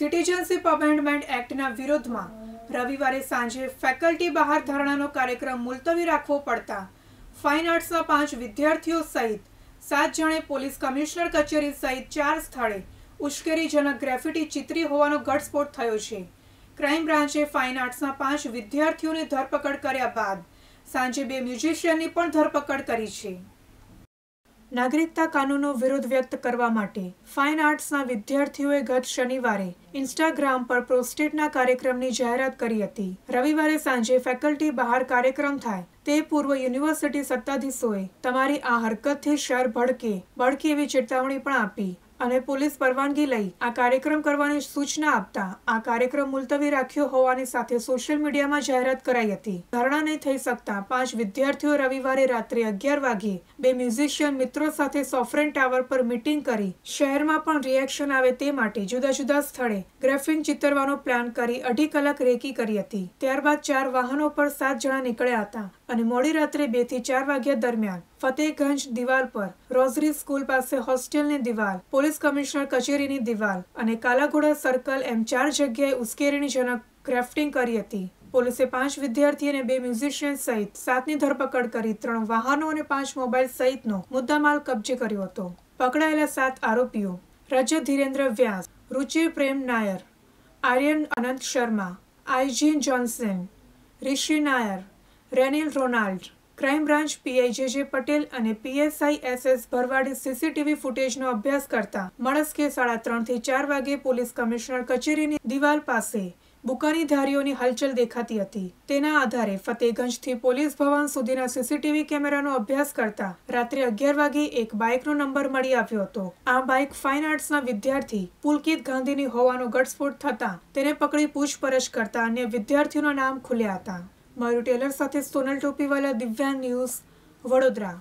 citizenship amendment એક્ટના વિરોધમાં રવિવારે સાંજે ફેકલ્ટી બહાર ધરણાનો કાર્યક્રમ મુલતવી રાખવો પડતા ફાઇન આર્ટ્સના પાંચ વિદ્યાર્થીઓ સહિત સાત જણે પોલીસ કમિશનર કચેરી સહિત ચાર સ્થળે ઉશ્કેરીજનક ગ્રેફિટી ચિત્રી હોવાનો ઘટસ્ફોટ થયો છે ક્રાઇમ બ્રાન્ચે ફાઇન આર્ટ્સના પાંચ વિદ્યાર્થીઓની ધરપકડ કર્યા બાદ સાંજે બે મ્યુઝિશિયનની પણ ધરપકડ કરી છે નાગરિકતા કાનૂનનો વિરોધ વ્યક્ત કરવા માટે ફાઇન આર્ટ્સના વિદ્યાર્થીઓએ ગત શનિવારે ઇન્સ્ટાગ્રામ પર પ્રોસ્ટેટના કાર્યક્રમની જાહેરાત કરી હતી રવિવારે સાંજે ફેકલ્ટી બહાર કાર્યક્રમ થાય તે પૂર્વ યુનિવર્સિટી સત્તાધીશોએ તમારી આ હરકતથી શર ભડકે ભડકે એવી ચેતવણી પણ આપી અને પોલીસ પરવાનગી લઈ આ કાર્યક્રમ કરવાની સૂચના આપતા આ કાર્યક્રમ મુલતવી રાખ્યો હોવાની સાથે સોશિયલ મીડિયામાં જાહેરાત કરાઈ હતી ધરણા નહીં થઈ શકતા પાંચ વિદ્યાર્થીઓ રવિવારે રાત્રે અગિયાર વાગ્યે બે મ્યુઝિશિયન મિત્રો સાથે સોફરેન ટાવર પર મીટિંગ કરી શહેરમાં પણ રિએક્શન આવે તે માટે જુદા જુદા સ્થળે ગ્રેફિંગ ચિતરવાનો પ્લાન કરી અઢી કલાક રેકી કરી હતી ત્યારબાદ ચાર વાહનો પર સાત જણા નીકળ્યા હતા અને મોડી રાત્રે બે થી ચાર વાગ્યા દરમિયાન ફતેહગંજ દિવાલ પર રોઝરી સ્કૂલ પાસે હોસ્ટેલની દિવાલ પોલીસ કમિશનર કચેરીની દિવાલ અને કાલાઘોડા સર્કલ એમ ચાર જગ્યાએ ઉશ્કેરણીજનક ગ્રેફ્ટિંગ કરી હતી પોલીસે પાંચ વિદ્યાર્થી અને બે મ્યુઝિશિયન સહિત સાતની ધરપકડ કરી ત્રણ વાહનો અને પાંચ મોબાઈલ સહિતનો મુદ્દામાલ કબજે કર્યો હતો પકડાયેલા સાત આરોપીઓ Rajat Dhirendra Vyas Ruchir Prem Nair Aryan Anant Sharma Eugene Johnson Rishi Nair Renil Ronald crime branch PI J J Patel અને પીએસઆઈ એસ એસ ભરવાડે સીસીટીવી ફૂટેજનો અભ્યાસ કરતા મળસ્કે સાડા ત્રણથી ચાર વાગે પોલીસ કમિશનર કચેરીની દિવાલ પાસે બુકાની ધારીઓની હલચલ દેખાતી હતી તેના આધારે ફતેહગંજથી પોલીસ ભવન સુધીના સીસીટીવી કેમેરાનો અભ્યાસ કરતા રાત્રે અગિયાર વાગે એક બાઇકનો નંબર મળી આવ્યો હતો આ બાઇક ફાઇન આર્ટ્સના વિદ્યાર્થી પુલકિત ગાંધીની હોવાનો ગટસ્ફોટ થતા તેને પકડી પૂછપરછ કરતા અન્ય વિદ્યાર્થીઓના નામ ખુલ્યા હતા મારું ટેલર સાથે સોનલ ટોપીવાલા દિવ્યાંગ ન્યૂઝ વડોદરા